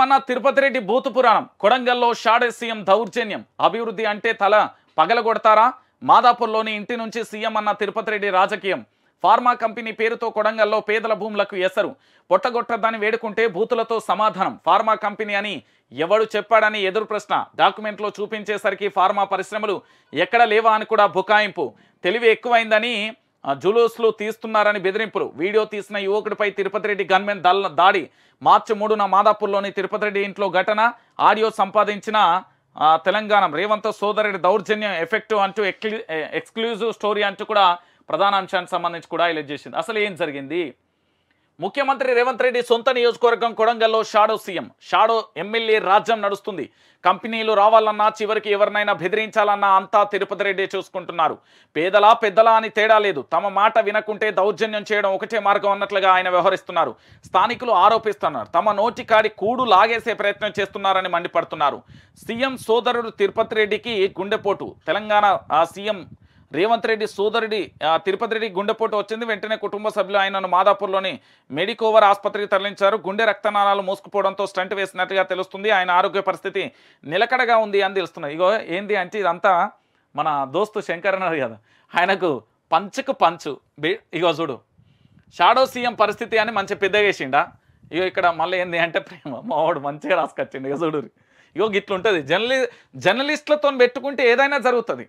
మన రెడ్డి భూతు పురాణం కొడంగల్లో షాడే సీఎం దౌర్జన్యం అభివృద్ధి అంటే తల పగలగొడతారా మాదాపూర్లోని ఇంటి నుంచి సీఎం అన్న తిరుపతి రెడ్డి రాజకీయం ఫార్మా కంపెనీ పేరుతో కొడంగల్లో పేదల భూములకు ఎసరు పొట్టగొట్టద్దని వేడుకుంటే బూతులతో సమాధానం ఫార్మా కంపెనీ అని ఎవడు చెప్పాడని ఎదురు ప్రశ్న డాక్యుమెంట్లో చూపించేసరికి ఫార్మా పరిశ్రమలు ఎక్కడ లేవా అని కూడా బుకాయింపు తెలివి ఎక్కువైందని జులూస్లు తీస్తున్నారని బెదిరింపులు వీడియో తీసిన యువకుడిపై తిరుపతి రెడ్డి గన్మెన్ దాడి మార్చి మూడున మాదాపూర్లోని తిరుపతి రెడ్డి ఇంట్లో ఘటన ఆడియో సంపాదించిన తెలంగాణ రేవంత్ సోదరుడి దౌర్జన్యం ఎఫెక్ట్ అంటూ ఎక్స్క్లూజివ్ స్టోరీ అంటూ కూడా ప్రధాన అంశానికి సంబంధించి కూడా హైలైట్ చేసింది అసలు ఏం జరిగింది ముఖ్యమంత్రి రేవంత్ రెడ్డి సొంత నియోజకవర్గం కొడంగల్లో షాడో సీఎం షాడో ఎమ్మెల్యే రాజ్యం నడుస్తుంది కంపెనీలు రావాలన్నా చివరికి ఎవరినైనా బెదిరించాలన్నా అంతా తిరుపతి రెడ్డి చూసుకుంటున్నారు పేదలా పెద్దలా అని తేడా లేదు తమ మాట వినకుంటే దౌర్జన్యం చేయడం ఒకటే మార్గం అన్నట్లుగా ఆయన వ్యవహరిస్తున్నారు స్థానికులు ఆరోపిస్తున్నారు తమ నోటి కాడి కూడు లాగేసే ప్రయత్నం చేస్తున్నారని మండిపడుతున్నారు సీఎం సోదరుడు తిరుపతి రెడ్డికి గుండెపోటు తెలంగాణ సీఎం రేవంత్ రెడ్డి సోదరుడి తిరుపతి రెడ్డి గుండెపోటు వచ్చింది వెంటనే కుటుంబ సభ్యులు ఆయనను మాదాపూర్లోని మెడికోవర్ ఆసుపత్రికి తరలించారు గుండె రక్తనాళాలు మోసుకుపోవడంతో స్టంట్ వేసినట్లుగా తెలుస్తుంది ఆయన ఆరోగ్య పరిస్థితి నిలకడగా ఉంది అని తెలుస్తున్నాయి ఇగో ఏంది అంటే ఇదంతా మన దోస్తు శంకర్ అన్నారు కదా ఆయనకు పంచుకు పంచు ఇగో చూడు షాడో సీఎం పరిస్థితి అని మంచి పెద్ద వేసిండా ఇగో ఇక్కడ మళ్ళీ ఏంది అంటే ప్రేమ మావాడు మంచిగా రాసుకొచ్చిండు ఇగ చూడు ఇగో గిట్లుంటుంది జర్నలి జర్నలిస్టులతో పెట్టుకుంటే ఏదైనా జరుగుతుంది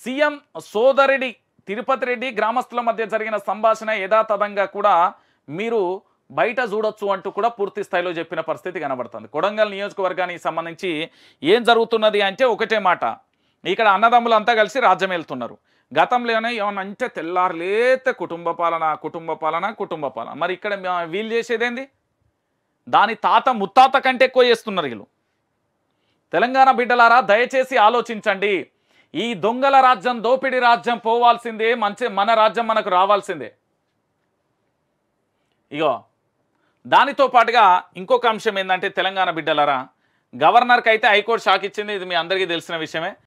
సీఎం సోదరుడి తిరుపతి రెడ్డి గ్రామస్తుల మధ్య జరిగిన సంభాషణ యథాతథంగా కూడా మీరు బయట చూడొచ్చు అంటూ కూడా పూర్తి స్థాయిలో చెప్పిన పరిస్థితి కనబడుతుంది కొడంగల్ నియోజకవర్గానికి సంబంధించి ఏం జరుగుతున్నది అంటే ఒకటే మాట ఇక్కడ అన్నదమ్ములంతా కలిసి రాజ్యం వెళ్తున్నారు గతంలోనే ఏమనంటే తెల్లారులేత కుటుంబ పాలన కుటుంబ పాలన కుటుంబ పాలన మరి ఇక్కడ వీళ్ళు చేసేదేంది దాని తాత ముత్తాత కంటే ఎక్కువ చేస్తున్నారు వీళ్ళు తెలంగాణ బిడ్డలారా దయచేసి ఆలోచించండి ఈ దొంగల రాజ్యం దోపిడీ రాజ్యం పోవాల్సిందే మంచి మన రాజ్యం మనకు రావాల్సిందే ఇగో దానితో పాటుగా ఇంకొక అంశం ఏంటంటే తెలంగాణ బిడ్డలరా గవర్నర్కి అయితే హైకోర్టు షాక్ ఇచ్చింది ఇది మీ అందరికీ తెలిసిన విషయమే